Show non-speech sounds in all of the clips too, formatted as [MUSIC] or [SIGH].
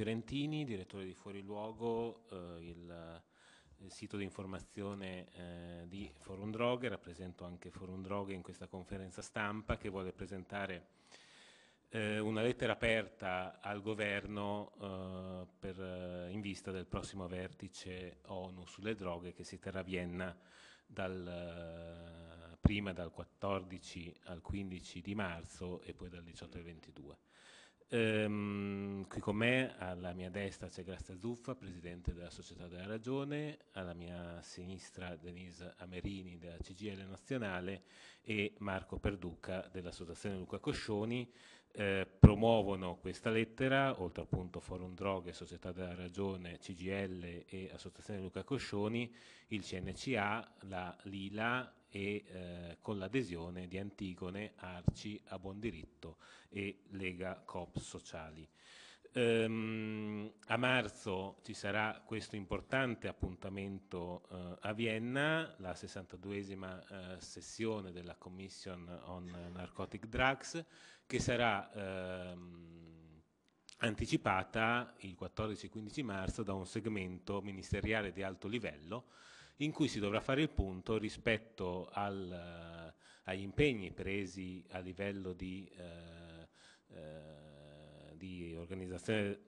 Pirentini, direttore di Fuori Luogo, eh, il, eh, il, sito di informazione eh, di Forum Droghe, rappresento anche Forum Droghe in questa conferenza stampa che vuole presentare eh, una lettera aperta al governo eh, per, eh, in vista del prossimo vertice ONU sulle droghe che si terrà a Vienna dal, prima dal 14 al 15 di marzo e poi dal 18 al 22. Ehm, qui con me alla mia destra c'è Grazia Zuffa, presidente della Società della Ragione, alla mia sinistra Denise Amerini della CGL Nazionale e Marco Perduca dell'Associazione Luca Coscioni. Eh, promuovono questa lettera, oltre appunto Forum Droghe, Società della Ragione, CGL e Associazione Luca Coscioni, il CNCA, la Lila, e eh, con l'adesione di Antigone, Arci, A Buon Diritto e Lega Coop Sociali. Um, a marzo ci sarà questo importante appuntamento uh, a Vienna, la 62esima uh, eh, sessione della Commission on Narcotic Drugs, che sarà um, anticipata il 14-15 marzo da un segmento ministeriale di alto livello in cui si dovrà fare il punto rispetto al, eh, agli impegni presi a livello di, eh, eh, di, organizzazione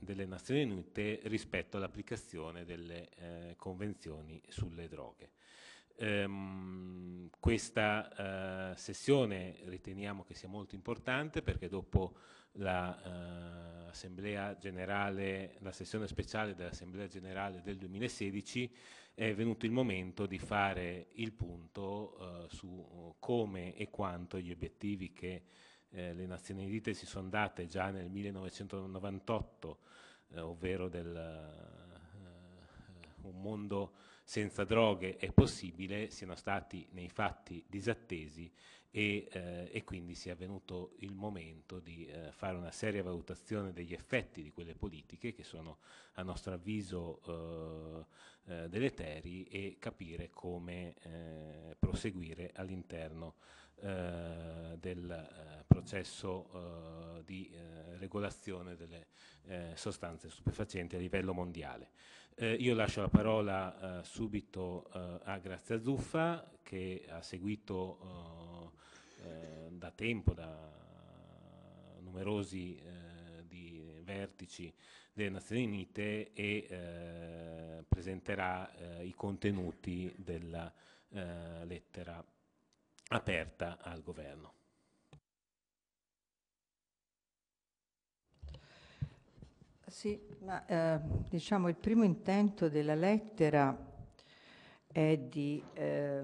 delle Nazioni Unite rispetto all'applicazione delle eh, convenzioni sulle droghe. Ehm, questa eh, sessione riteniamo che sia molto importante perché dopo la, uh, generale, la sessione speciale dell'Assemblea Generale del 2016, è venuto il momento di fare il punto uh, su eh, come e quanto gli obiettivi che eh, le Nazioni Unite si sono date già nel 1998, eh, ovvero del, uh, un mondo senza droghe è possibile, siano stati nei fatti disattesi e, eh, e, quindi sia venuto il momento di eh, fare una seria valutazione degli effetti di quelle politiche che sono a nostro avviso eh, eh deleteri e capire come eh, proseguire all'interno eh, del processo di regolazione delle sostanze stupefacenti a livello mondiale. io lascio la parola subito a Grazia Zuffa che ha seguito eh, da tempo da numerosi eh, di vertici delle Nazioni Unite e eh, presenterà eh, i contenuti della lettera aperta al governo. Sì, ma eh, diciamo il primo intento della lettera è di eh,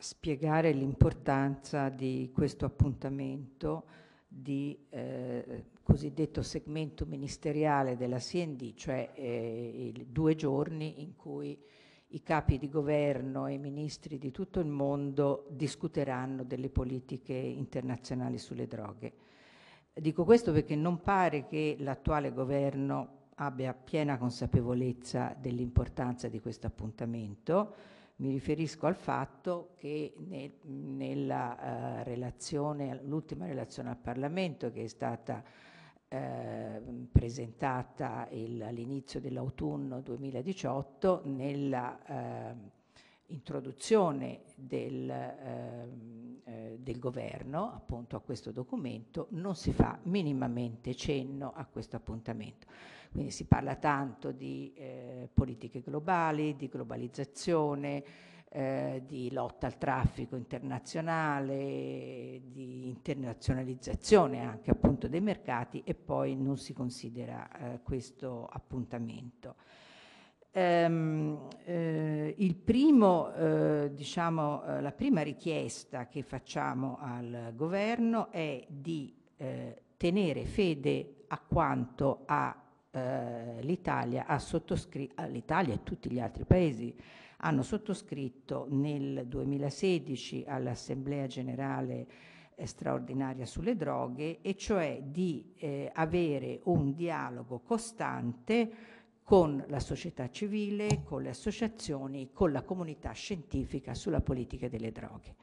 spiegare l'importanza di questo appuntamento di eh, cosiddetto segmento ministeriale della CND, cioè eh, i due giorni in cui i capi di governo e i ministri di tutto il mondo discuteranno delle politiche internazionali sulle droghe. Dico questo perché non pare che l'attuale governo abbia piena consapevolezza dell'importanza di questo appuntamento mi riferisco al fatto che nel, nella eh, relazione, l'ultima relazione al Parlamento che è stata eh, presentata all'inizio dell'autunno 2018, nella eh, introduzione del, ehm, eh, del, governo appunto a questo documento non si fa minimamente cenno a questo appuntamento. Quindi si parla tanto di eh, politiche globali, di globalizzazione, eh, di lotta al traffico internazionale, di internazionalizzazione anche appunto dei mercati e poi non si considera eh, questo appuntamento. Ehm, eh, primo, eh, diciamo, eh, la prima richiesta che facciamo al governo è di eh, tenere fede a quanto eh, l'Italia ha sottoscritto, eh, l'Italia e tutti gli altri paesi hanno sottoscritto nel 2016 all'Assemblea Generale straordinaria sulle droghe e cioè di avere un dialogo costante con la società civile, con le associazioni, con la comunità scientifica sulla politica delle droghe.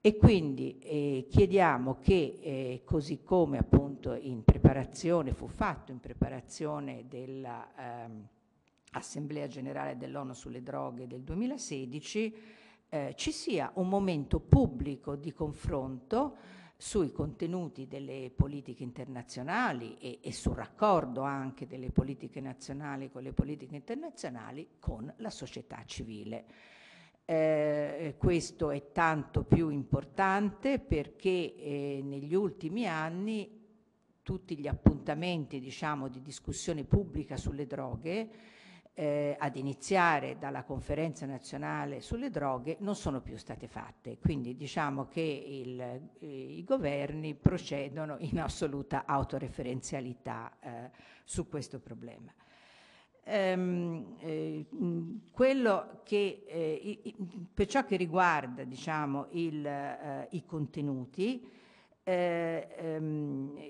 E quindi eh, chiediamo che, eh, così come appunto in preparazione, fu fatto in preparazione dell'Assemblea ehm, Generale dell'ONU sulle droghe del 2016, eh, ci sia un momento pubblico di confronto sui contenuti delle politiche internazionali e, e, sul raccordo anche delle politiche nazionali con le politiche internazionali con la società civile. Eh, questo è tanto più importante perché eh, negli ultimi anni tutti gli appuntamenti diciamo, di discussione pubblica sulle droghe eh, ad iniziare dalla conferenza nazionale sulle droghe, non sono più state fatte. Quindi diciamo che il, eh, i governi procedono in assoluta autoreferenzialità eh, su questo problema. Ehm, eh, mm, quello che, eh, per ciò che riguarda diciamo, il, eh, i contenuti, ehm,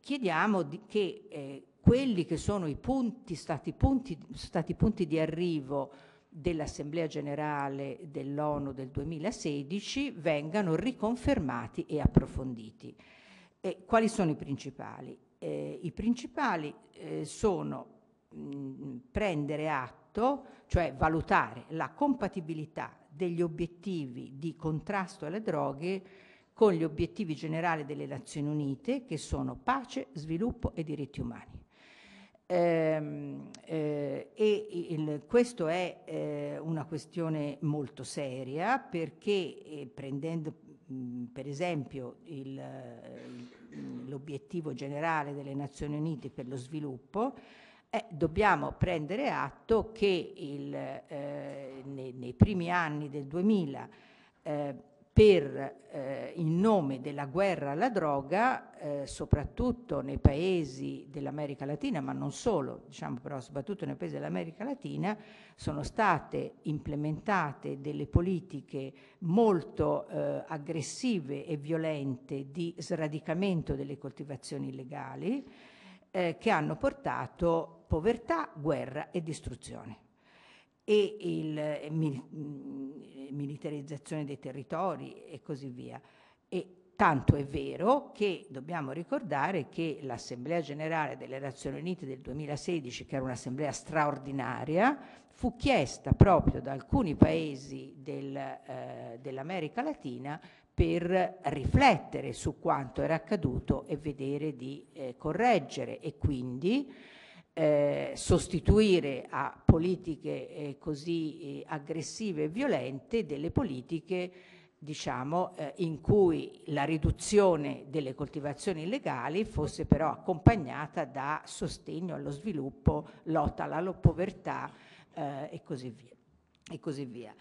chiediamo di, che quelli che sono i punti, stati punti, stati punti di arrivo dell'Assemblea generale dell'ONU del 2016 vengano riconfermati e approfonditi. E quali sono i principali? Eh, I principali eh, sono mh, prendere atto, cioè valutare la compatibilità degli obiettivi di contrasto alle droghe con gli obiettivi generali delle Nazioni Unite che sono pace, sviluppo e diritti umani. Ehm, eh, eh, e il, questo è eh, una questione molto seria perché eh, prendendo mh, per esempio l'obiettivo generale delle Nazioni Unite per lo sviluppo, eh, dobbiamo prendere atto che il, eh, nei, nei, primi anni del 2000 per, eh, in nome della guerra alla droga, eh, soprattutto nei paesi dell'America Latina, ma non solo, diciamo però soprattutto nei paesi dell'America Latina, sono state implementate delle politiche molto eh, aggressive e violente di sradicamento delle coltivazioni illegali eh, che hanno portato povertà, guerra e distruzione e il eh, mil, mm, militarizzazione dei territori e così via. E tanto è vero che dobbiamo ricordare che l'Assemblea Generale delle Nazioni Unite del 2016, che era un'assemblea straordinaria, fu chiesta proprio da alcuni paesi del, eh, dell'America Latina per riflettere su quanto era accaduto e vedere di eh, correggere e quindi eh, sostituire a politiche eh, così eh, aggressive e violente delle politiche diciamo, eh, in cui la riduzione delle coltivazioni illegali fosse però accompagnata da sostegno allo sviluppo, lotta alla povertà eh, e così via. E così via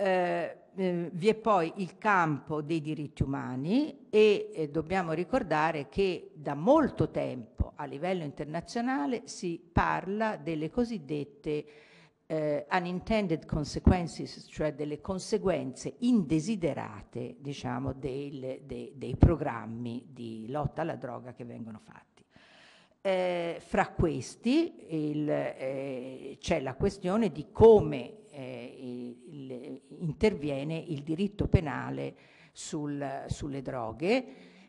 eh, mm, vi è poi il campo dei diritti umani e eh, dobbiamo ricordare che da molto tempo a livello internazionale si parla delle cosiddette eh, unintended consequences, cioè delle conseguenze indesiderate diciamo, del, de, dei programmi di lotta alla droga che vengono fatti. Eh, fra questi eh, c'è la questione di come eh, il, interviene il diritto penale sul, sulle droghe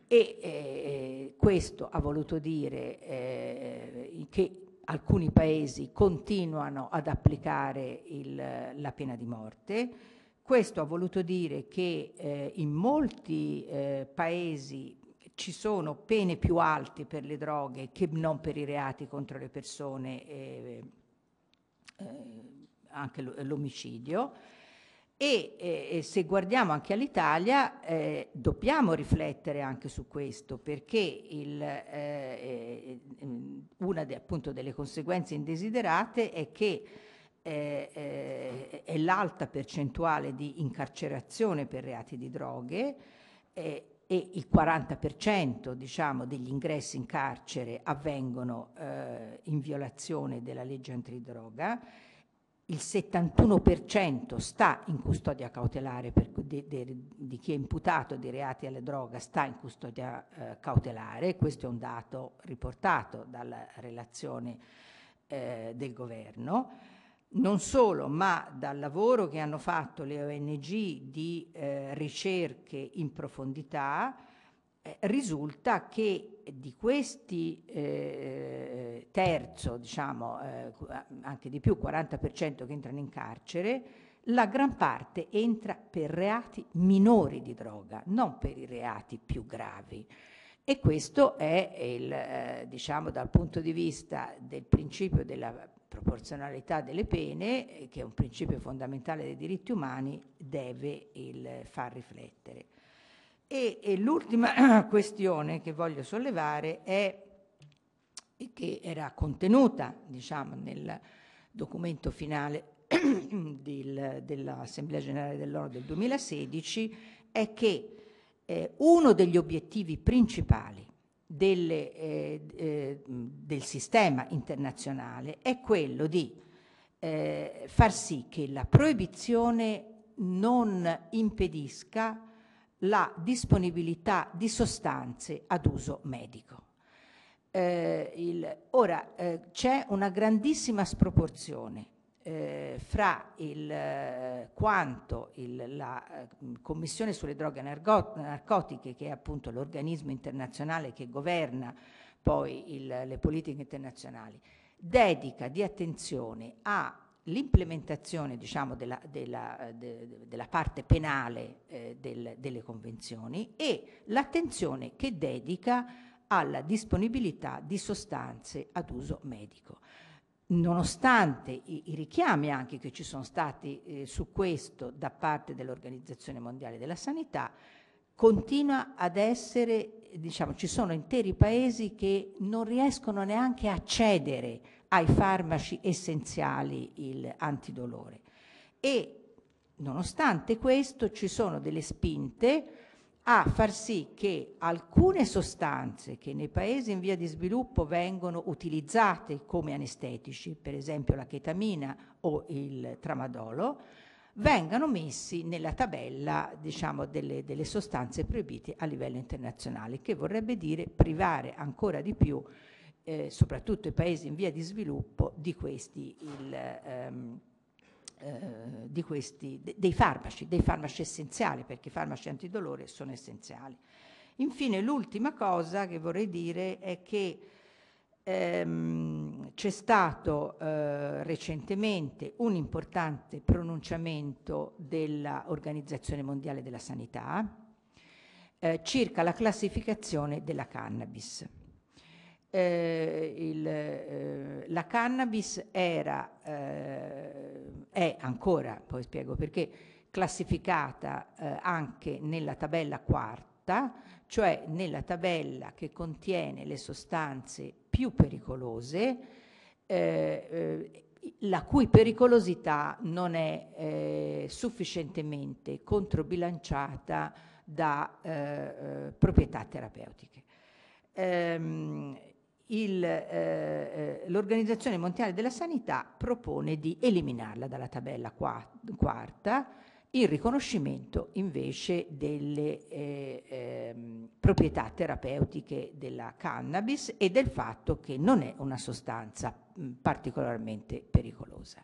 e eh, eh, questo ha voluto dire eh, che alcuni paesi continuano ad applicare il, la pena di morte. Questo ha voluto dire che eh, in molti eh, paesi ci sono pene più alte per le droghe che non per i reati contro le persone eh, eh, anche l'omicidio. E eh, se guardiamo anche all'Italia, eh, dobbiamo riflettere anche su questo, perché il, eh, una de, appunto, delle conseguenze indesiderate è che eh, eh, è l'alta percentuale di incarcerazione per reati di droghe eh, e il 40% diciamo, degli ingressi in carcere avvengono in violazione della legge antidroga il 71% sta in custodia cautelare per, di, di, di, chi è imputato di reati alle droga sta in custodia eh, cautelare, questo è un dato riportato dalla relazione eh, del governo, non solo ma dal lavoro che hanno fatto le ONG di eh, ricerche in profondità eh, risulta che di questi eh, terzo, diciamo eh, anche di più, 40% che entrano in carcere, la gran parte entra per reati minori di droga, non per i reati più gravi. E questo è, il, eh, diciamo, dal punto di vista del principio della proporzionalità delle pene, eh, che è un principio fondamentale dei diritti umani, deve far riflettere. E, e l'ultima [CLEARS THROAT] questione che voglio sollevare è che era contenuta diciamo, nel documento finale [CLEARS THROAT] dell'Assemblea Generale dell'ONU del 2016 è che eh, uno degli obiettivi principali delle, eh, eh, del sistema internazionale è quello di eh, far sì che la proibizione non impedisca la disponibilità di sostanze ad uso medico. Eh, il, ora eh, c'è una grandissima sproporzione eh, fra il, eh, quanto il, la eh, Commissione sulle droghe narcotiche, che è appunto l'organismo internazionale che governa poi le politiche internazionali, dedica di attenzione a l'implementazione diciamo, della, della, eh, de, della, parte penale eh, del, delle convenzioni e l'attenzione che dedica alla disponibilità di sostanze ad uso medico. Nonostante i, i richiami anche che ci sono stati eh, su questo da parte dell'Organizzazione Mondiale della Sanità, continua ad essere, diciamo, ci sono interi paesi che non riescono neanche a cedere ai farmaci essenziali il antidolore. E nonostante questo ci sono delle spinte a far sì che alcune sostanze che nei paesi in via di sviluppo vengono utilizzate come anestetici, per esempio la chetamina o il tramadolo, vengano messi nella tabella diciamo, delle, delle, sostanze proibite a livello internazionale, che vorrebbe dire privare ancora di più eh, soprattutto i paesi in via di sviluppo, di questi, il, ehm, eh, di questi de, dei farmaci, dei farmaci essenziali, perché i farmaci antidolore sono essenziali. Infine, l'ultima cosa che vorrei dire è che ehm, c'è stato eh, recentemente un importante pronunciamento dell'Organizzazione Mondiale della Sanità eh, circa la classificazione della cannabis eh, il, eh, la cannabis era, eh, è ancora, poi spiego perché, classificata eh, anche nella tabella quarta, cioè nella tabella che contiene le sostanze più pericolose, eh, la cui pericolosità non è sufficientemente controbilanciata da eh, proprietà terapeutiche. Ehm, eh, eh, l'Organizzazione eh, Mondiale della Sanità propone di eliminarla dalla tabella quarta il riconoscimento invece delle eh, eh, proprietà terapeutiche della cannabis e del fatto che non è una sostanza mh, mm, particolarmente pericolosa.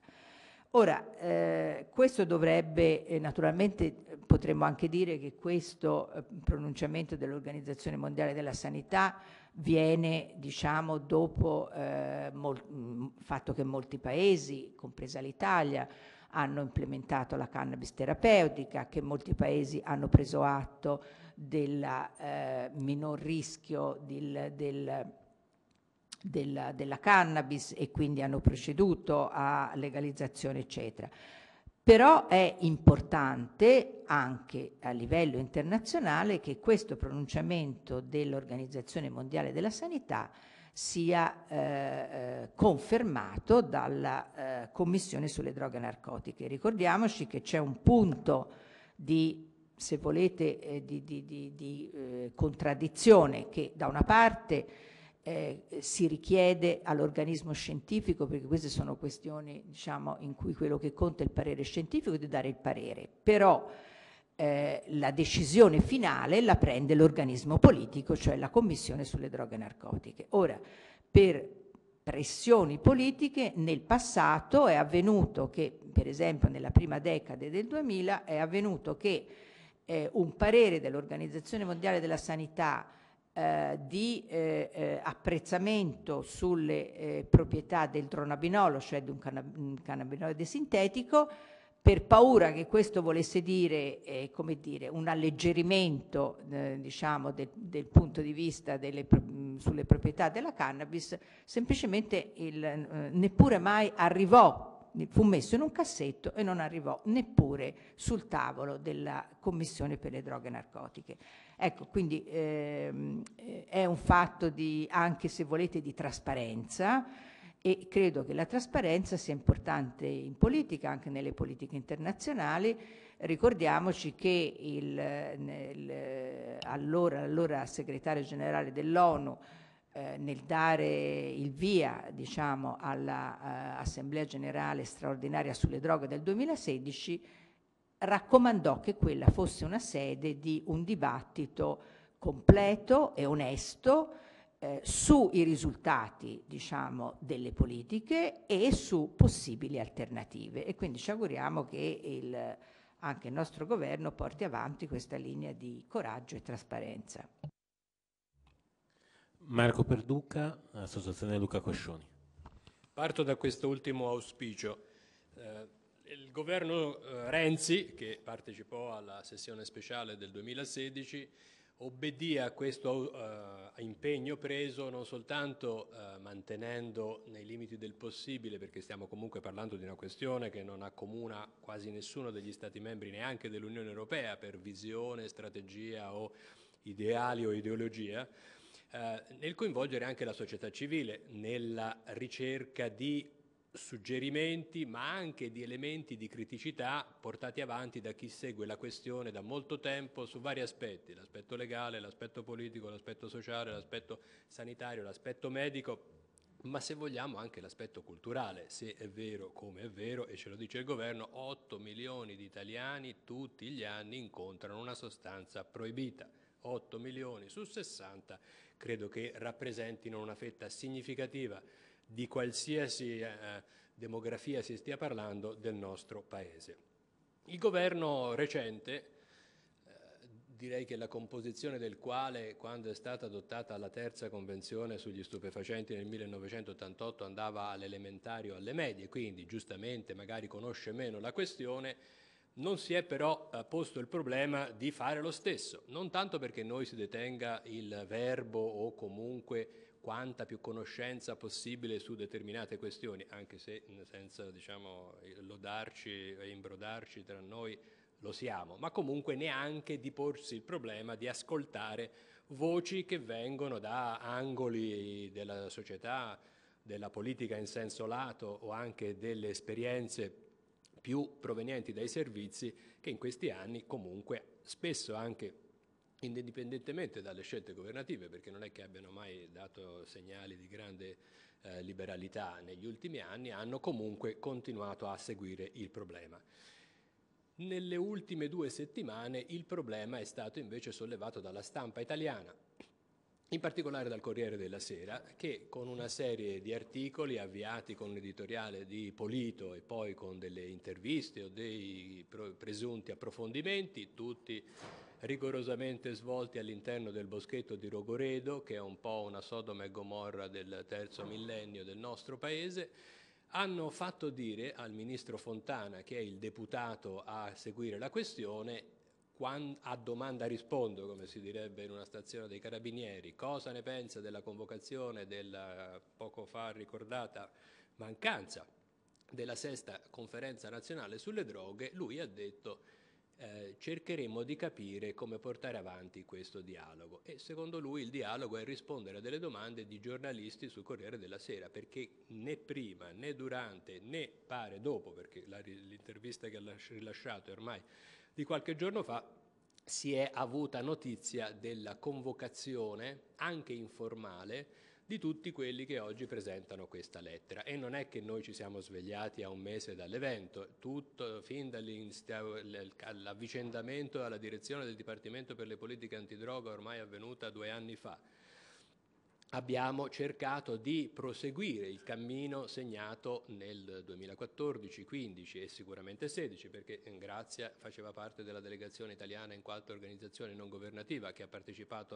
Ora, eh, questo dovrebbe, eh, naturalmente potremmo anche dire che questo eh, pronunciamento dell'Organizzazione Mondiale della Sanità viene diciamo, dopo eh, il mm, fatto che molti paesi, compresa l'Italia, hanno implementato la cannabis terapeutica, che molti paesi hanno preso atto del eh, minor rischio del, del, del, della cannabis e quindi hanno proceduto a legalizzazione, eccetera però è importante anche a livello internazionale che questo pronunciamento dell'Organizzazione Mondiale della Sanità sia eh, eh confermato dalla eh, Commissione sulle droghe narcotiche. Ricordiamoci che c'è un punto di, se volete, eh, di, di, di eh, contraddizione che da una parte eh, si richiede all'organismo scientifico, perché queste sono questioni diciamo, in cui quello che conta è il parere scientifico, di dare il parere, però eh, la decisione finale la prende l'organismo politico, cioè la Commissione sulle droghe narcotiche. Ora, per pressioni politiche nel passato è avvenuto che, per esempio nella prima decade del 2000, è avvenuto che eh, un parere dell'Organizzazione Mondiale della Sanità eh, di eh, eh, apprezzamento sulle eh, proprietà del dronabinolo, cioè di un, cannab un cannabinoide sintetico, per paura che questo volesse dire, eh, dire un alleggerimento eh, diciamo, de, del punto di vista delle, sulle proprietà della cannabis, semplicemente il, eh, neppure mai arrivò fu messo in un cassetto e non arrivò neppure sul tavolo della Commissione per le droghe narcotiche. Ecco, quindi ehm, è un fatto di, anche se volete, di trasparenza e credo che la trasparenza sia importante in politica, anche nelle politiche internazionali. Ricordiamoci che il, nel, allora, allora segretario generale dell'ONU eh, nel dare il via diciamo, all'Assemblea eh, Generale straordinaria sulle droghe del 2016 raccomandò che quella fosse una sede di un dibattito completo e onesto eh, sui risultati diciamo, delle politiche e su possibili alternative. E quindi ci auguriamo che il, anche il nostro governo porti avanti questa linea di coraggio e trasparenza. Marco Perduca, Associazione Luca Coscioni. Parto da questo ultimo auspicio. Eh, il governo eh, Renzi, che partecipò alla sessione speciale del 2016, obbedì a questo eh, impegno preso non soltanto eh, mantenendo nei limiti del possibile, perché stiamo comunque parlando di una questione che non accomuna quasi nessuno degli Stati membri, neanche dell'Unione Europea, per visione, strategia o ideali o ideologia, eh, nel coinvolgere anche la società civile nella ricerca di suggerimenti ma anche di elementi di criticità portati avanti da chi segue la questione da molto tempo su vari aspetti, l'aspetto legale, l'aspetto politico, l'aspetto sociale, l'aspetto sanitario, l'aspetto medico, ma se vogliamo anche l'aspetto culturale, se è vero come è vero e ce lo dice il governo, 8 milioni di italiani tutti gli anni incontrano una sostanza proibita. 8 milioni su 60, credo che rappresentino una fetta significativa di qualsiasi eh, demografia si stia parlando del nostro Paese. Il governo recente, eh, direi che la composizione del quale quando è stata adottata la terza convenzione sugli stupefacenti nel 1988 andava all'elementario alle medie, quindi giustamente magari conosce meno la questione, non si è però eh, posto il problema di fare lo stesso, non tanto perché noi si detenga il verbo o comunque quanta più conoscenza possibile su determinate questioni, anche se senza diciamo, lodarci e imbrodarci tra noi lo siamo, ma comunque neanche di porsi il problema di ascoltare voci che vengono da angoli della società, della politica in senso lato o anche delle esperienze più provenienti dai servizi che in questi anni comunque spesso anche indipendentemente dalle scelte governative, perché non è che abbiano mai dato segnali di grande eh, liberalità negli ultimi anni, hanno comunque continuato a seguire il problema. Nelle ultime due settimane il problema è stato invece sollevato dalla stampa italiana, in particolare dal Corriere della Sera, che con una serie di articoli avviati con l'editoriale di Polito e poi con delle interviste o dei presunti approfondimenti, tutti rigorosamente svolti all'interno del boschetto di Rogoredo, che è un po' una Sodoma e Gomorra del terzo millennio del nostro paese, hanno fatto dire al ministro Fontana, che è il deputato a seguire la questione, a domanda rispondo, come si direbbe in una stazione dei carabinieri, cosa ne pensa della convocazione della poco fa ricordata mancanza della sesta conferenza nazionale sulle droghe, lui ha detto eh, cercheremo di capire come portare avanti questo dialogo e secondo lui il dialogo è rispondere a delle domande di giornalisti sul Corriere della Sera perché né prima né durante né pare dopo perché l'intervista che ha rilasciato è ormai di qualche giorno fa si è avuta notizia della convocazione, anche informale, di tutti quelli che oggi presentano questa lettera. E non è che noi ci siamo svegliati a un mese dall'evento, tutto fin dall'avvicendamento alla direzione del Dipartimento per le politiche antidroga ormai avvenuta due anni fa abbiamo cercato di proseguire il cammino segnato nel 2014, 15 e sicuramente 16 perché Grazia faceva parte della delegazione italiana in quanto organizzazione non governativa che ha partecipato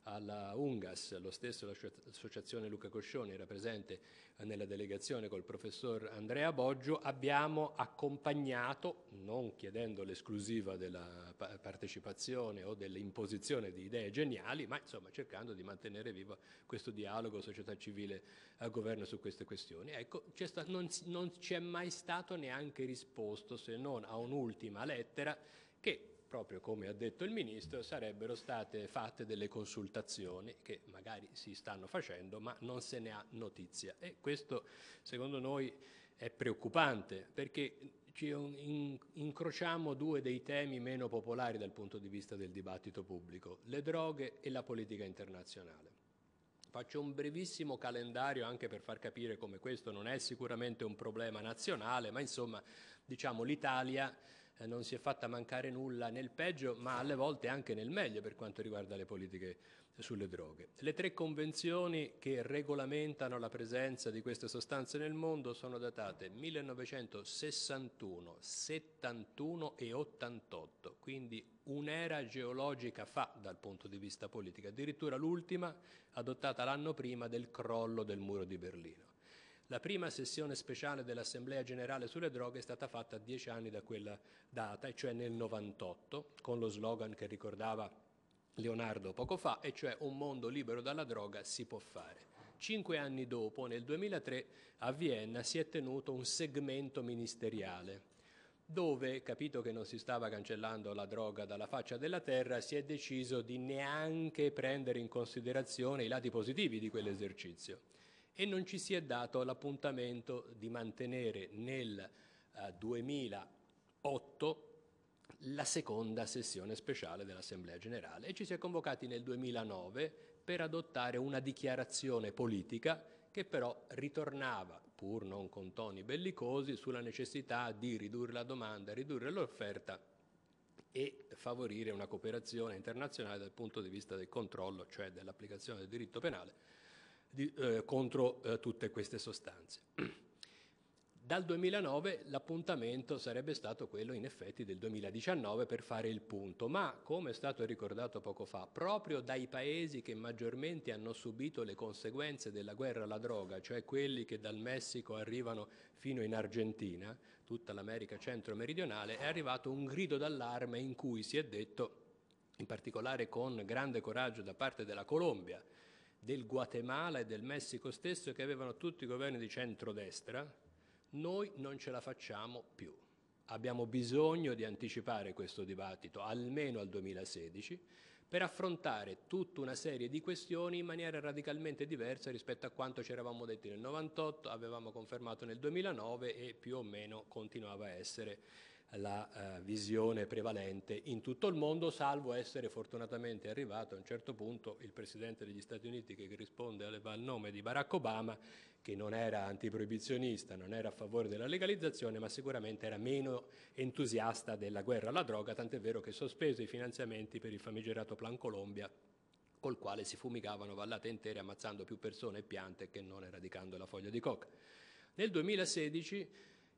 a alla Ungas, lo stesso l'associazione Luca Coscioni era presente eh, nella delegazione col professor Andrea Boggio, abbiamo accompagnato, non chiedendo l'esclusiva della partecipazione o dell'imposizione di idee geniali, ma insomma cercando di mantenere vivo questo dialogo società civile a eh, governo su queste questioni. Ecco, non, non ci è mai stato neanche risposto se non a un'ultima lettera che proprio come ha detto il Ministro, sarebbero state fatte delle consultazioni che magari si stanno facendo ma non se ne ha notizia e questo secondo noi è preoccupante perché incrociamo due dei temi meno popolari dal punto di vista del dibattito pubblico, le droghe e la politica internazionale. Faccio un brevissimo calendario anche per far capire come questo non è sicuramente un problema nazionale, ma insomma diciamo l'Italia eh, non si è fatta mancare nulla nel peggio, ma alle volte anche nel meglio per quanto riguarda le politiche sulle droghe. Le tre convenzioni che regolamentano la presenza di queste sostanze nel mondo sono datate 1961, 71 e 88, quindi un'era geologica fa dal punto di vista politico, addirittura l'ultima adottata l'anno prima del crollo del muro di Berlino. La prima sessione speciale dell'Assemblea Generale sulle droghe è stata fatta a dieci anni da quella data, e cioè nel 98, con lo slogan che ricordava Leonardo poco fa, e cioè un mondo libero dalla droga si può fare. Cinque anni dopo, nel 2003, a Vienna si è tenuto un segmento ministeriale dove, capito che non si stava cancellando la droga dalla faccia della terra, si è deciso di neanche prendere in considerazione i lati positivi di quell'esercizio e non ci si è dato l'appuntamento di mantenere nel 2008 eh, la seconda sessione speciale dell'Assemblea Generale e ci si è convocati nel 2009 per adottare una dichiarazione politica che però ritornava, pur non con toni bellicosi, sulla necessità di ridurre la domanda, ridurre l'offerta e favorire una cooperazione internazionale dal punto di vista del controllo, cioè dell'applicazione del diritto penale, di, eh, contro eh, tutte queste sostanze. [CLEARS THROAT] Dal 2009 l'appuntamento sarebbe stato quello in effetti del 2019 per fare il punto, ma come è stato ricordato poco fa, proprio dai paesi che maggiormente hanno subito le conseguenze della guerra alla droga, cioè quelli che dal Messico arrivano fino in Argentina, tutta l'America centro-meridionale, è arrivato un grido d'allarme in cui si è detto, in particolare con grande coraggio da parte della Colombia, del Guatemala e del Messico stesso che avevano tutti i governi di centrodestra, noi non ce la facciamo più. Abbiamo bisogno di anticipare questo dibattito almeno al 2016 per affrontare tutta una serie di questioni in maniera radicalmente diversa rispetto a quanto ci eravamo detti nel 98, avevamo confermato nel 2009 e più o meno continuava a essere la eh, visione prevalente in tutto il mondo, salvo essere fortunatamente arrivato a un certo punto il Presidente degli Stati Uniti che risponde al, nome di Barack Obama, che non era antiproibizionista, non era a favore della legalizzazione, ma sicuramente era meno entusiasta della guerra alla droga, tant'è vero che sospese i finanziamenti per il famigerato Plan Colombia col quale si fumigavano vallate intere ammazzando più persone e piante che non eradicando la foglia di coca. Nel 2016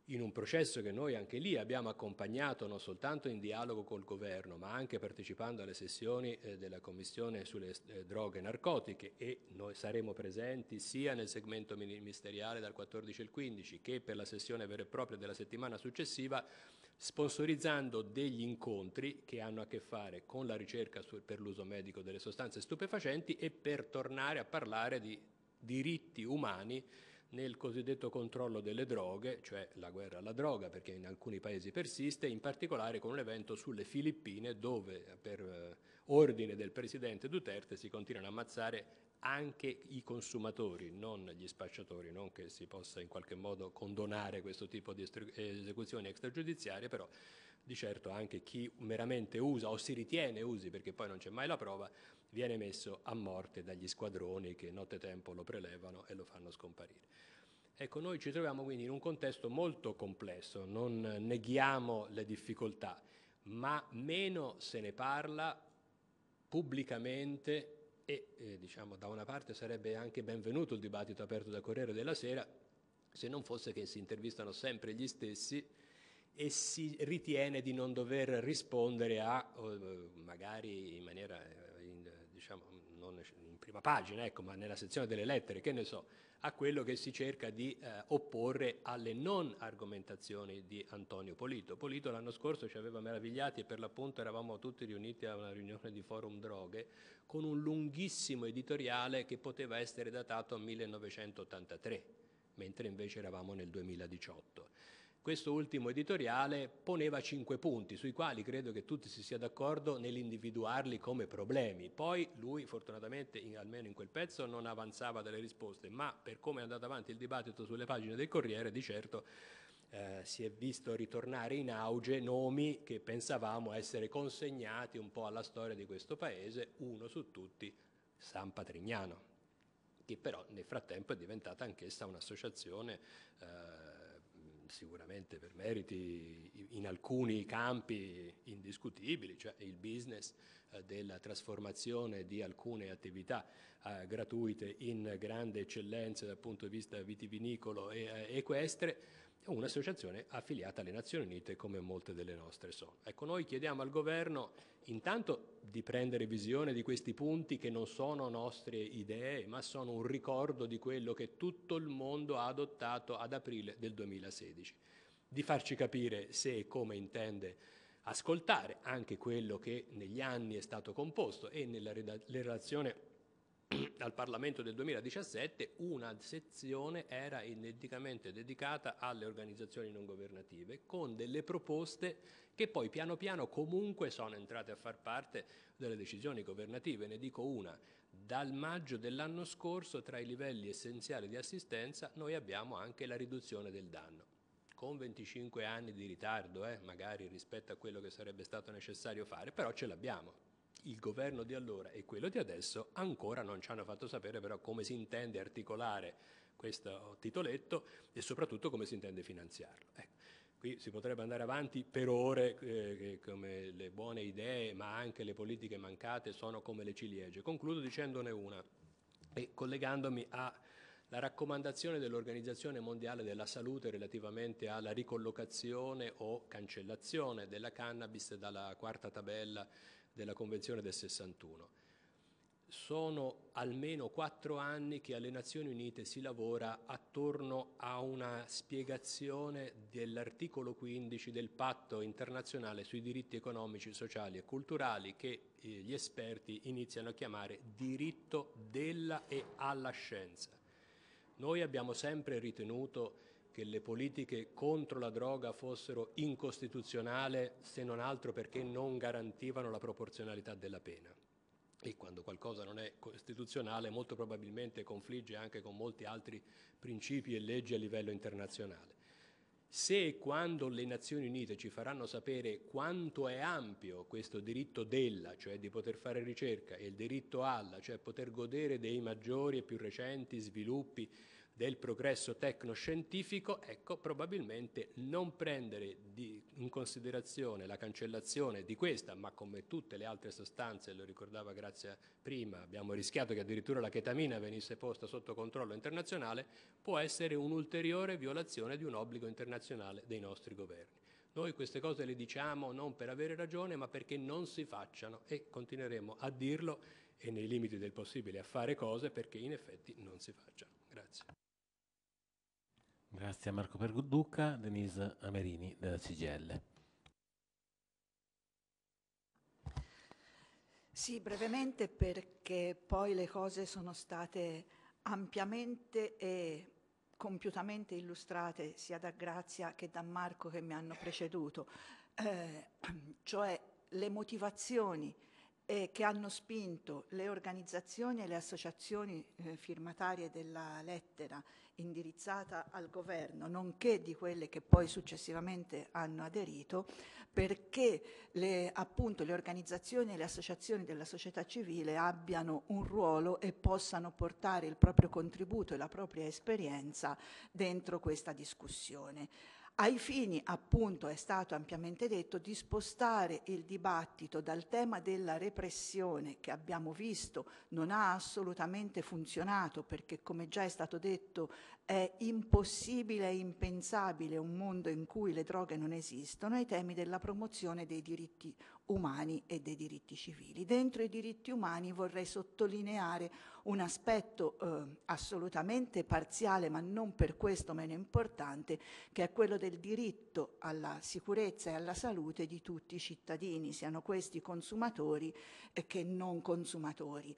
in un processo che noi anche lì abbiamo accompagnato non soltanto in dialogo col governo, ma anche partecipando alle sessioni eh, della Commissione sulle eh, droghe e narcotiche e noi saremo presenti sia nel segmento ministeriale dal 14 al 15 che per la sessione vera e propria della settimana successiva sponsorizzando degli incontri che hanno a che fare con la ricerca per l'uso medico delle sostanze stupefacenti e per tornare a parlare di diritti umani nel cosiddetto controllo delle droghe, cioè la guerra alla droga, perché in alcuni paesi persiste, in particolare con un evento sulle Filippine dove per eh, ordine del presidente Duterte si continuano a ammazzare anche i consumatori, non gli spacciatori, non che si possa in qualche modo condonare questo tipo di esecuzioni extragiudiziarie, però di certo anche chi meramente usa o si ritiene usi, perché poi non c'è mai la prova, viene messo a morte dagli squadroni che nottetempo lo prelevano e lo fanno scomparire. Ecco, noi ci troviamo quindi in un contesto molto complesso, non neghiamo le difficoltà, ma meno se ne parla pubblicamente e eh, diciamo, da una parte sarebbe anche benvenuto il dibattito aperto da Corriere della Sera se non fosse che si intervistano sempre gli stessi e si ritiene di non dover rispondere a, eh, magari in maniera eh, diciamo, non in prima pagina, ecco, ma nella sezione delle lettere, che ne so, a quello che si cerca di eh, opporre alle non argomentazioni di Antonio Polito. Polito l'anno scorso ci aveva meravigliati e per l'appunto eravamo tutti riuniti a una riunione di forum droghe con un lunghissimo editoriale che poteva essere datato a 1983, mentre invece eravamo nel 2018. Questo ultimo editoriale poneva cinque punti sui quali credo che tutti si sia d'accordo nell'individuarli come problemi. Poi lui fortunatamente, in, almeno in quel pezzo, non avanzava delle risposte, ma per come è andato avanti il dibattito sulle pagine del Corriere, di certo eh, si è visto ritornare in auge nomi che pensavamo essere consegnati un po' alla storia di questo paese, uno su tutti San Patrignano, che però nel frattempo è diventata anch'essa un'associazione eh, sicuramente per meriti in alcuni campi indiscutibili, cioè il business eh, della trasformazione di alcune attività eh, gratuite in grande eccellenza dal punto di vista vitivinicolo e eh, equestre, un'associazione affiliata alle Nazioni Unite come molte delle nostre sono. Ecco, noi chiediamo al governo intanto di prendere visione di questi punti che non sono nostre idee, ma sono un ricordo di quello che tutto il mondo ha adottato ad aprile del 2016, di farci capire se e come intende ascoltare anche quello che negli anni è stato composto e nella relazione al Parlamento del 2017 una sezione era identicamente dedicata alle organizzazioni non governative con delle proposte che poi piano piano comunque sono entrate a far parte delle decisioni governative. Ne dico una, dal maggio dell'anno scorso tra i livelli essenziali di assistenza noi abbiamo anche la riduzione del danno con 25 anni di ritardo, eh, magari rispetto a quello che sarebbe stato necessario fare, però ce l'abbiamo, il governo di allora e quello di adesso ancora non ci hanno fatto sapere però come si intende articolare questo titoletto e soprattutto come si intende finanziarlo. Ecco, qui si potrebbe andare avanti per ore, eh, come le buone idee ma anche le politiche mancate sono come le ciliegie. Concludo dicendone una e collegandomi alla raccomandazione dell'Organizzazione Mondiale della Salute relativamente alla ricollocazione o cancellazione della cannabis dalla quarta tabella della Convenzione del 61. Sono almeno quattro anni che alle Nazioni Unite si lavora attorno a una spiegazione dell'articolo 15 del patto internazionale sui diritti economici, sociali e culturali che eh, gli esperti iniziano a chiamare diritto della e alla scienza. Noi abbiamo sempre ritenuto che le politiche contro la droga fossero incostituzionali se non altro perché non garantivano la proporzionalità della pena. E quando qualcosa non è costituzionale molto probabilmente confligge anche con molti altri principi e leggi a livello internazionale. Se e quando le Nazioni Unite ci faranno sapere quanto è ampio questo diritto della, cioè di poter fare ricerca, e il diritto alla, cioè poter godere dei maggiori e più recenti sviluppi del progresso tecnoscientifico, ecco, probabilmente non prendere di, in considerazione la cancellazione di questa, ma come tutte le altre sostanze, lo ricordava Grazia prima, abbiamo rischiato che addirittura la chetamina venisse posta sotto controllo internazionale, può essere un'ulteriore violazione di un obbligo internazionale dei nostri governi. Noi queste cose le diciamo non per avere ragione, ma perché non si facciano e continueremo a dirlo e nei limiti del possibile a fare cose perché in effetti non si facciano. Grazie. Grazie a Marco Pergudduca, Denise Amerini della CGL. Sì, brevemente perché poi le cose sono state ampiamente e compiutamente illustrate sia da Grazia che da Marco che mi hanno preceduto, eh, [CLEARS THROAT] cioè le motivazioni eh, che hanno spinto le organizzazioni e le associazioni eh, firmatarie della lettera indirizzata al governo, nonché di quelle che poi successivamente hanno aderito, perché le, appunto, le organizzazioni e le associazioni della società civile abbiano un ruolo e possano portare il proprio contributo e la propria esperienza dentro questa discussione ai fini, appunto, è stato ampiamente detto, di spostare il dibattito dal tema della repressione che abbiamo visto non ha assolutamente funzionato perché, come già è stato detto è impossibile e impensabile un mondo in cui le droghe non esistono, ai temi della promozione dei diritti umani e dei diritti civili. Dentro i diritti umani vorrei sottolineare un aspetto eh, assolutamente parziale, ma non per questo meno importante, che è quello del diritto alla sicurezza e alla salute di tutti i cittadini, siano questi consumatori che non consumatori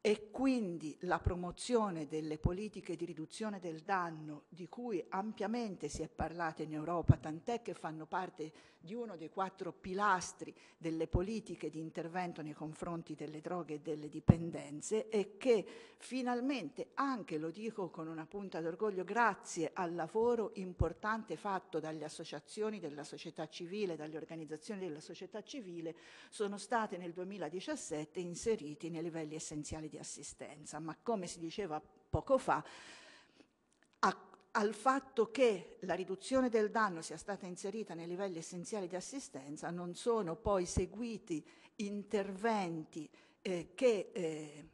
e quindi la promozione delle politiche di riduzione del danno di cui ampiamente si è parlato in Europa, tant'è che fanno parte di uno dei quattro pilastri delle politiche di intervento nei confronti delle droghe e delle dipendenze e che finalmente, anche lo dico con una punta d'orgoglio, grazie al lavoro importante fatto dalle associazioni della società civile, dalle organizzazioni della società civile, sono state nel 2017 inseriti nei livelli essenziali di assistenza. Ma come si diceva poco fa, al fatto che la riduzione del danno sia stata inserita nei livelli essenziali di assistenza non sono poi seguiti interventi eh, che eh,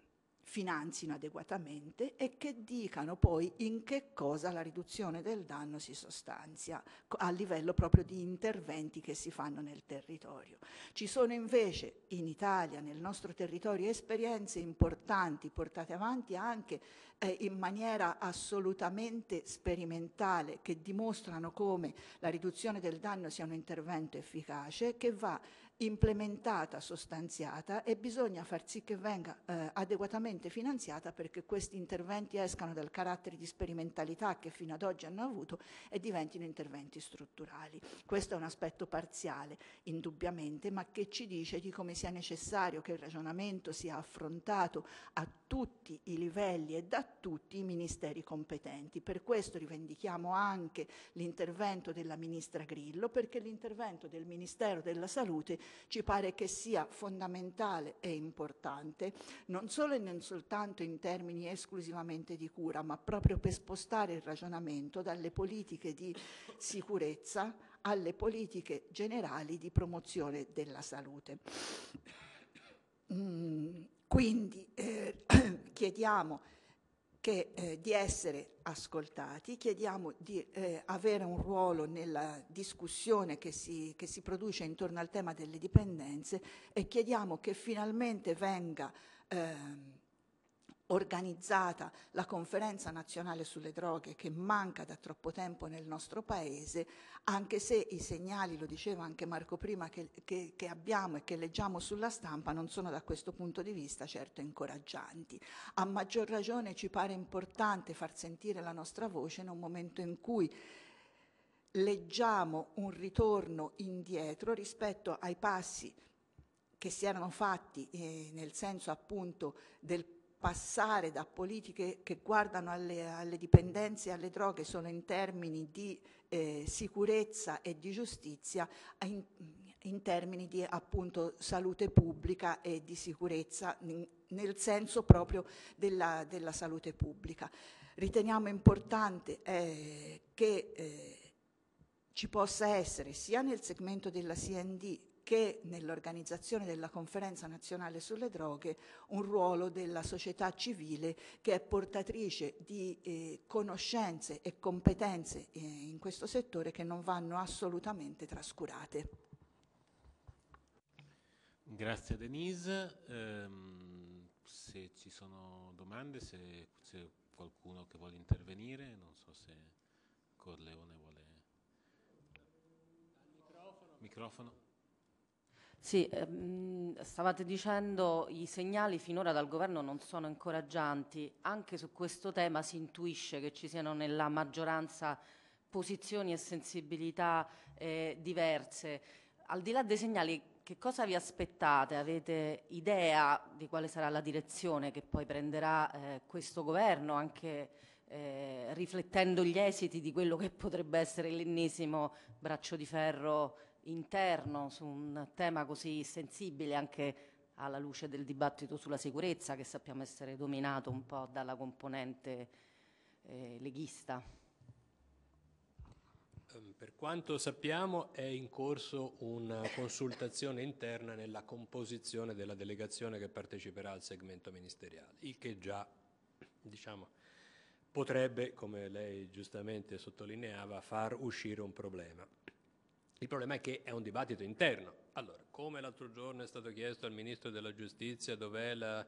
finanzino adeguatamente e che dicano poi in che cosa la riduzione del danno si sostanzia a livello proprio di interventi che si fanno nel territorio. Ci sono invece in Italia, nel nostro territorio, esperienze importanti portate avanti anche eh, in maniera assolutamente sperimentale che dimostrano come la riduzione del danno sia un intervento efficace che va implementata, sostanziata e bisogna far sì che venga eh, adeguatamente finanziata perché questi interventi escano dal carattere di sperimentalità che fino ad oggi hanno avuto e diventino interventi strutturali. Questo è un aspetto parziale, indubbiamente, ma che ci dice di come sia necessario che il ragionamento sia affrontato a tutti i livelli e da tutti i ministeri competenti. Per questo rivendichiamo anche l'intervento della ministra Grillo perché l'intervento del Ministero della Salute ci pare che sia fondamentale e importante, non solo e non soltanto in termini esclusivamente di cura, ma proprio per spostare il ragionamento dalle politiche di sicurezza alle politiche generali di promozione della salute. Mm, quindi eh, [CLEARS THROAT] chiediamo che, eh, di essere ascoltati, chiediamo di eh, avere un ruolo nella discussione che si, che si, produce intorno al tema delle dipendenze e chiediamo che finalmente venga... Eh, organizzata la conferenza nazionale sulle droghe che manca da troppo tempo nel nostro paese, anche se i segnali, lo diceva anche Marco prima, che, che, che, abbiamo e che leggiamo sulla stampa non sono da questo punto di vista certo incoraggianti. A maggior ragione ci pare importante far sentire la nostra voce in un momento in cui leggiamo un ritorno indietro rispetto ai passi che si erano fatti eh, nel senso appunto del passare da politiche che guardano alle, alle dipendenze e alle droghe solo in termini di eh, sicurezza e di giustizia in, in termini di appunto, salute pubblica e di sicurezza nel senso proprio della, della salute pubblica. Riteniamo importante eh, che eh, ci possa essere sia nel segmento della CND che nell'organizzazione della conferenza nazionale sulle droghe un ruolo della società civile che è portatrice di eh, conoscenze e competenze eh, in questo settore che non vanno assolutamente trascurate. Grazie Denise, ehm, se ci sono domande, se c'è qualcuno che vuole intervenire, non so se Corleone vuole... Microfono. Sì, ehm, stavate dicendo che i segnali finora dal governo non sono incoraggianti, anche su questo tema si intuisce che ci siano nella maggioranza posizioni e sensibilità eh, diverse. Al di là dei segnali, che cosa vi aspettate? Avete idea di quale sarà la direzione che poi prenderà eh, questo governo, anche eh, riflettendo gli esiti di quello che potrebbe essere l'ennesimo braccio di ferro? interno su un tema così sensibile anche alla luce del dibattito sulla sicurezza che sappiamo essere dominato un po' dalla componente eh, leghista? Ehm, per quanto sappiamo è in corso una consultazione interna nella composizione della delegazione che parteciperà al segmento ministeriale, il che già diciamo, potrebbe, come lei giustamente sottolineava, far uscire un problema. Il problema è che è un dibattito interno. Allora, come l'altro giorno è stato chiesto al Ministro della Giustizia dov'è la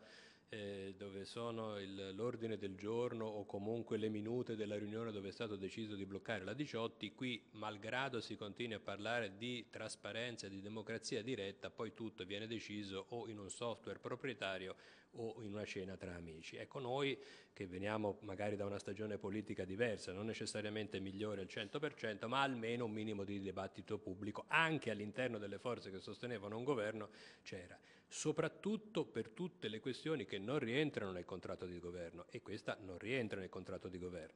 eh, dove sono l'ordine del giorno o comunque le minute della riunione dove è stato deciso di bloccare la 18, qui malgrado si continui a parlare di trasparenza, e di democrazia diretta, poi tutto viene deciso o in un software proprietario o in una cena tra amici. Ecco noi che veniamo magari da una stagione politica diversa, non necessariamente migliore al 100%, ma almeno un minimo di dibattito pubblico anche all'interno delle forze che sostenevano un governo c'era soprattutto per tutte le questioni che non rientrano nel contratto di governo e questa non rientra nel contratto di governo.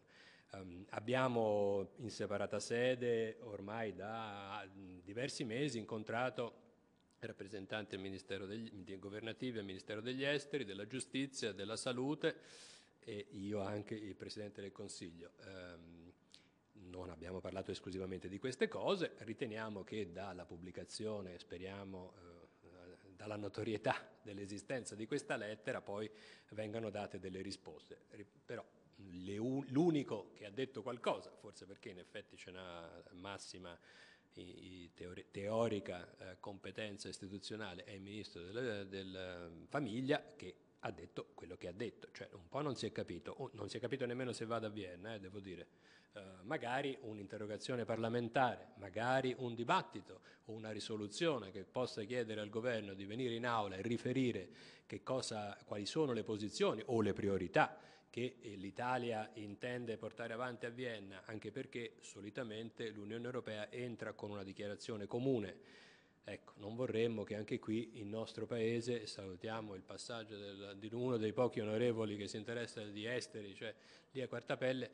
Um, abbiamo in separata sede ormai da diversi mesi incontrato rappresentanti del governativi al Ministero degli Esteri, della Giustizia, della Salute e io anche il Presidente del Consiglio. Um, non abbiamo parlato esclusivamente di queste cose, riteniamo che dalla pubblicazione, speriamo, dalla notorietà dell'esistenza di questa lettera poi vengano date delle risposte. Però l'unico che ha detto qualcosa, forse perché in effetti c'è una massima teorica eh, competenza istituzionale, è il ministro della, della eh, famiglia che ha detto quello che ha detto, cioè un po' non si è capito, non si è capito nemmeno se vada a Vienna, eh, devo dire, eh, magari un'interrogazione parlamentare, magari un dibattito o una risoluzione che possa chiedere al governo di venire in aula e riferire cosa, quali sono le posizioni o le priorità che eh, l'Italia intende portare avanti a Vienna, anche perché solitamente l'Unione Europea entra con una dichiarazione comune Ecco, non vorremmo che anche qui il nostro Paese, salutiamo il passaggio del, di uno dei pochi onorevoli che si interessa di esteri, cioè Lia Quartapelle,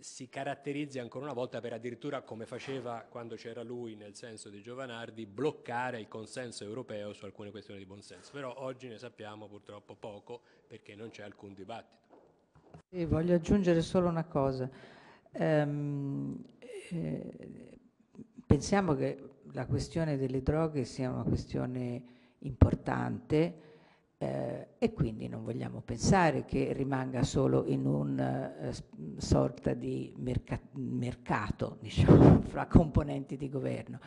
si caratterizzi ancora una volta per addirittura, come faceva quando c'era lui nel senso di Giovanardi, bloccare il consenso europeo su alcune questioni di buonsenso. Però oggi ne sappiamo purtroppo poco perché non c'è alcun dibattito. Sì, voglio aggiungere solo una cosa. Ehm, eh, pensiamo che la questione delle droghe sia una questione importante eh, e quindi non vogliamo pensare che rimanga solo in una eh, sorta di merca mercato [LAUGHS] diciamo, fra componenti di governo.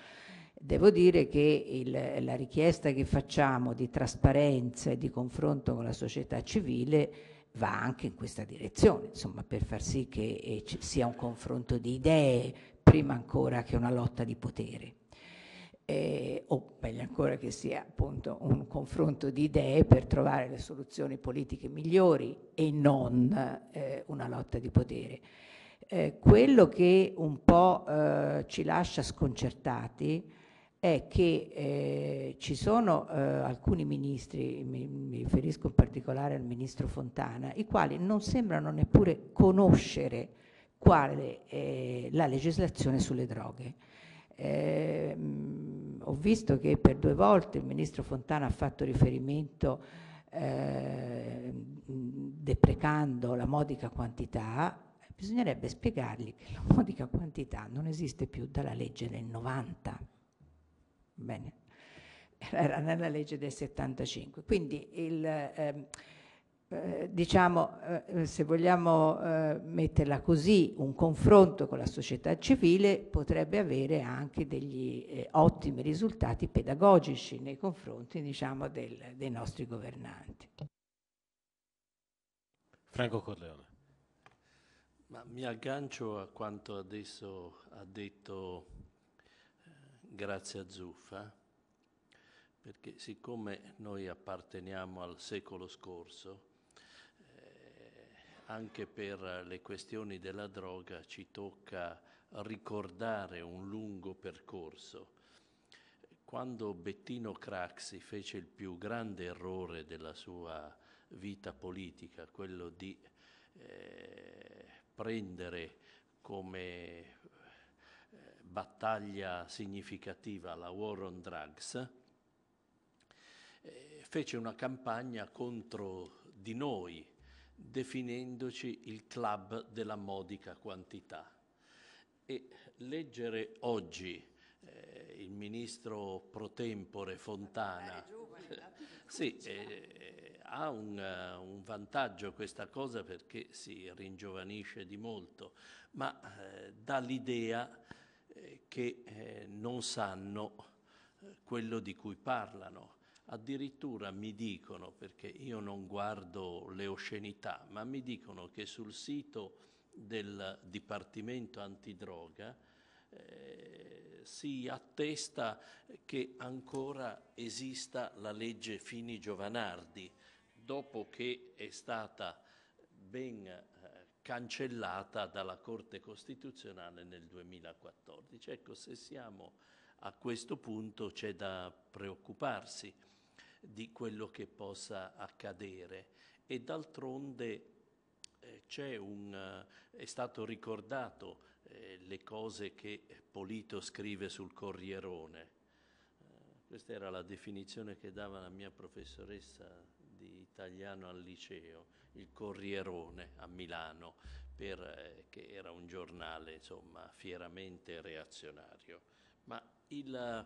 Devo dire che il, la richiesta che facciamo di trasparenza e di confronto con la società civile va anche in questa direzione, insomma, per far sì che eh, ci sia un confronto di idee, prima ancora che una lotta di potere. Eh, o meglio ancora che sia appunto un confronto di idee per trovare le soluzioni politiche migliori e non eh, una lotta di potere. Eh, quello che un po' eh, ci lascia sconcertati è che eh, ci sono eh, alcuni ministri, mi, mi riferisco in particolare al ministro Fontana, i quali non sembrano neppure conoscere quale eh, la legislazione sulle droghe. Eh, ho visto che per due volte il ministro Fontana ha fatto riferimento ehm, deprecando la modica quantità, bisognerebbe spiegargli che la modica quantità non esiste più dalla legge del 90. Bene, era nella legge del 75. Quindi il, eh, eh, diciamo, eh, se vogliamo eh, metterla così, un confronto con la società civile potrebbe avere anche degli ottimi risultati pedagogici nei confronti diciamo, del, dei nostri governanti. Franco Corleone. Ma mi aggancio a quanto adesso ha detto Grazia Zuffa, perché siccome noi apparteniamo al secolo scorso, anche per le questioni della droga ci tocca ricordare un lungo percorso. Quando Bettino Craxi fece il più grande errore della sua vita politica, quello di eh, prendere come eh, battaglia significativa la war on drugs, eh, fece una campagna contro di noi, definendoci il club della modica quantità. E leggere oggi eh, il ministro pro tempore Fontana eh, [LAUGHS] sì, eh, eh, ha un, uh, un, vantaggio questa cosa perché si ringiovanisce di molto, ma eh, dà l'idea che non sanno quello di cui parlano Addirittura mi dicono, perché io non guardo le oscenità, ma mi dicono che sul sito del Dipartimento Antidroga eh, si attesta che ancora esista la legge Fini-Giovanardi, dopo che è stata ben eh, cancellata dalla Corte Costituzionale nel 2014. Ecco, se siamo a questo punto c'è da preoccuparsi di quello che possa accadere e d'altronde eh, un, eh, è stato ricordato eh, le cose che Polito scrive sul Corrierone. Eh, questa era la definizione che dava la mia professoressa di italiano al liceo, il Corrierone a Milano, per, eh, che era un giornale insomma, fieramente reazionario. Ma il,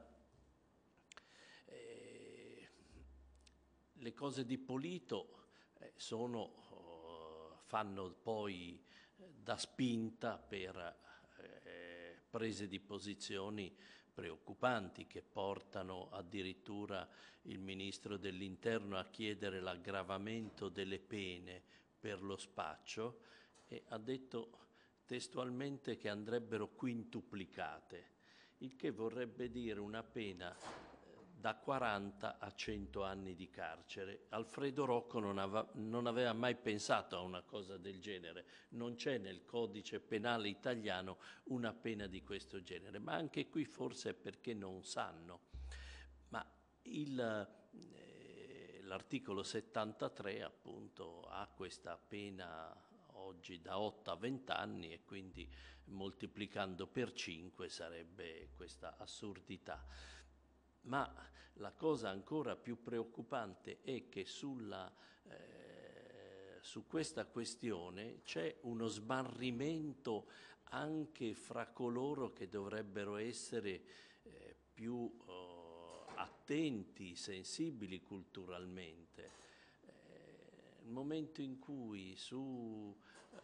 le cose di Polito eh, sono, eh, fanno poi eh, da spinta per prese di posizioni preoccupanti che portano addirittura il ministro dell'interno a chiedere l'aggravamento delle pene per lo spaccio e ha detto testualmente che andrebbero quintuplicate, il che vorrebbe dire una pena da 40 a 100 anni di carcere. Alfredo Rocco non, aveva, non aveva mai pensato a una cosa del genere, non c'è nel codice penale italiano una pena di questo genere, ma anche qui forse è perché non sanno. Ma il, eh, l'articolo 73 appunto ha questa pena oggi da 8 a 20 anni e quindi moltiplicando per 5 sarebbe questa assurdità. Ma la cosa ancora più preoccupante è che sulla, eh, su questa questione c'è uno smarrimento anche fra coloro che dovrebbero essere eh, più eh, attenti, sensibili culturalmente. Eh, nel momento in cui su eh,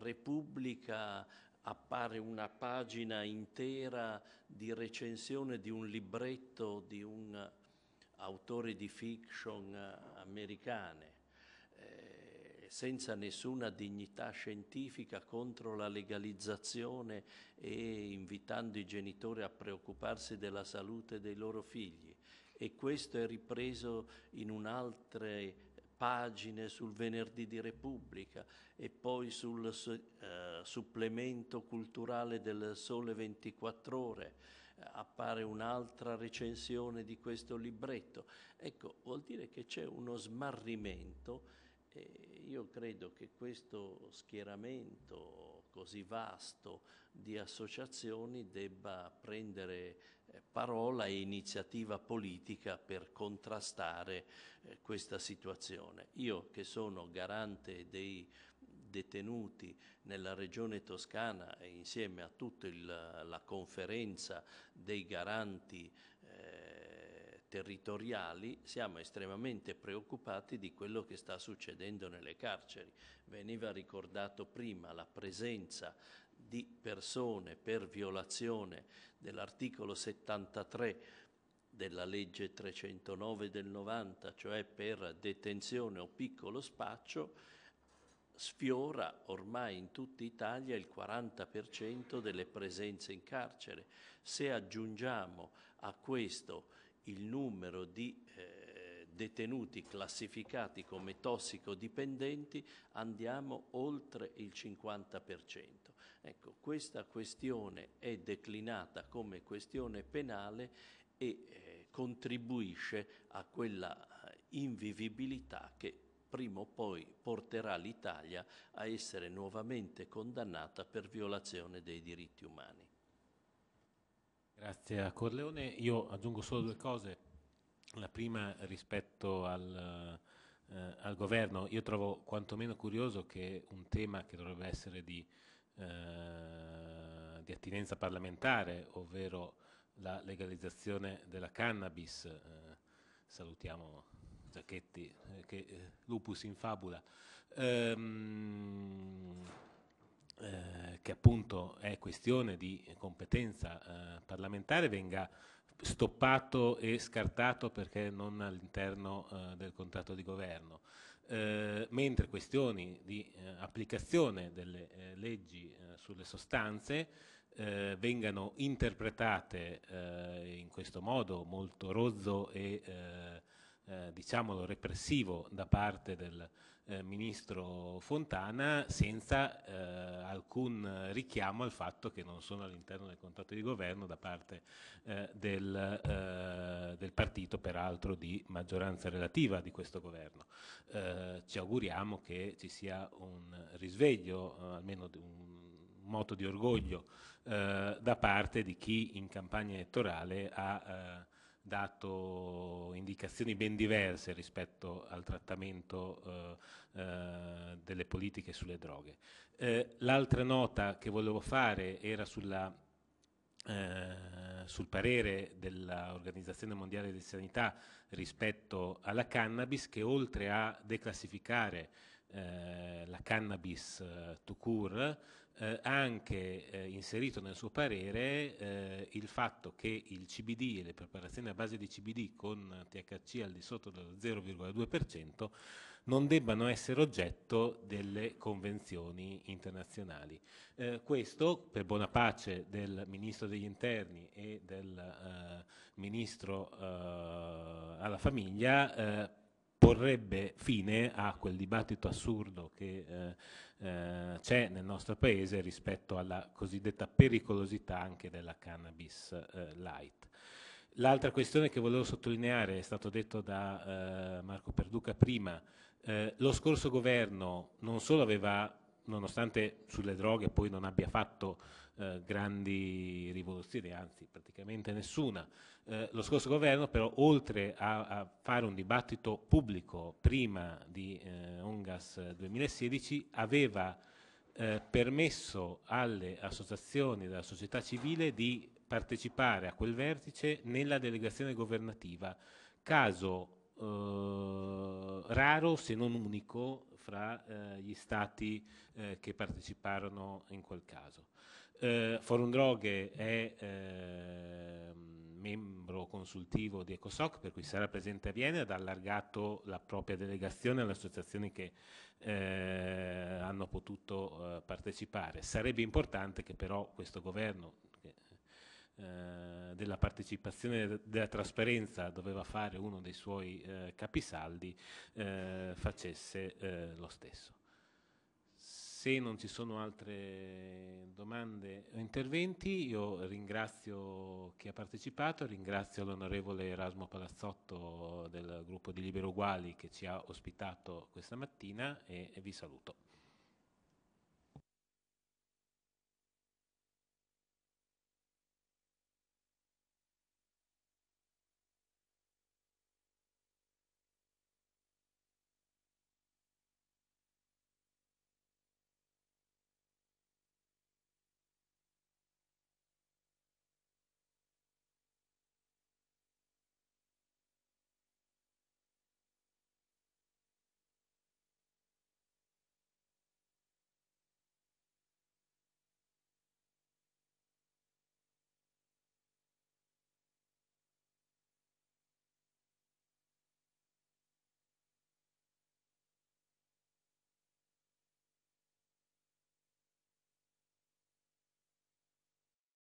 Repubblica appare una pagina intera di recensione di un libretto di un eh, autore di fiction eh, americane, eh, senza nessuna dignità scientifica contro la legalizzazione e invitando i genitori a preoccuparsi della salute dei loro figli. E questo è ripreso in un'altra pagine sul venerdì di Repubblica e poi sul eh, supplemento culturale del Sole 24 ore eh, appare un'altra recensione di questo libretto. Ecco, vuol dire che c'è uno smarrimento e io credo che questo schieramento così vasto di associazioni debba prendere eh, parola e iniziativa politica per contrastare eh, questa situazione. Io che sono garante dei detenuti nella regione toscana e insieme a tutta il, la conferenza dei garanti eh, territoriali siamo estremamente preoccupati di quello che sta succedendo nelle carceri. Veniva ricordato prima la presenza di persone per violazione dell'articolo 73 della legge 309 del 90, cioè per detenzione o piccolo spaccio, sfiora ormai in tutta Italia il 40% delle presenze in carcere. Se aggiungiamo a questo il numero di eh, detenuti classificati come tossicodipendenti, andiamo oltre il 50%. Ecco, questa questione è declinata come questione penale e eh, contribuisce a quella eh, invivibilità che prima o poi porterà l'Italia a essere nuovamente condannata per violazione dei diritti umani. Grazie a Corleone. Io aggiungo solo due cose. La prima rispetto al, eh, al governo. Io trovo quantomeno curioso che un tema che dovrebbe essere di eh, di attinenza parlamentare, ovvero la legalizzazione della cannabis, eh, salutiamo Giacchetti, eh, che eh, lupus in fabula, ehm, eh, che appunto è questione di competenza parlamentare, venga stoppato e scartato perché non all'interno del contratto di governo. Eh, mentre questioni di eh, applicazione delle eh, leggi eh, sulle sostanze eh, vengano interpretate in questo modo molto rozzo e diciamolo repressivo da parte del, eh, ministro Fontana senza eh, alcun richiamo al fatto che non sono all'interno del contratto di governo da parte eh, del, eh, del, partito peraltro di maggioranza relativa di questo governo. Eh, ci auguriamo che ci sia un risveglio, eh, almeno un moto di orgoglio da parte di chi in campagna elettorale ha dato indicazioni ben diverse rispetto al trattamento eh, eh, delle politiche sulle droghe. Eh, l'altra nota che volevo fare era sulla, eh, sul parere dell'Organizzazione Mondiale di Sanità rispetto alla cannabis che oltre a declassificare eh, la cannabis eh, to cure eh, anche eh, inserito nel suo parere eh, il fatto che il CBD e le preparazioni a base di CBD con THC al di sotto dello 0,2% non debbano essere oggetto delle convenzioni internazionali. Eh, questo, per buona pace del Ministro degli Interni e del eh, Ministro eh, alla Famiglia, porrebbe fine a quel dibattito assurdo che eh, c'è nel nostro paese rispetto alla cosiddetta pericolosità anche della cannabis eh, light. L'altra questione che volevo sottolineare, è stato detto da eh, Marco Perduca prima, eh, lo scorso governo non solo aveva, nonostante sulle droghe poi non abbia fatto eh, grandi rivoluzioni, anzi praticamente nessuna, eh, lo scorso governo però oltre a, a, fare un dibattito pubblico prima di eh, Ongas 2016 aveva eh, permesso alle associazioni della società civile di partecipare a quel vertice nella delegazione governativa, caso eh, raro se non unico fra eh, gli stati che parteciparono in quel caso. Forum Droghe è membro consultivo di ECOSOC, per cui sarà presente a Vienna ed ha allargato la propria delegazione alle associazioni che eh, hanno potuto eh, partecipare. Sarebbe importante che però questo governo eh, della partecipazione della trasparenza doveva fare uno dei suoi eh, capisaldi eh, facesse eh, lo stesso. Se non ci sono altre domande o interventi, io ringrazio chi ha partecipato, ringrazio l'onorevole Erasmo Palazzotto del gruppo di Libero Uguali che ci ha ospitato questa mattina e vi saluto.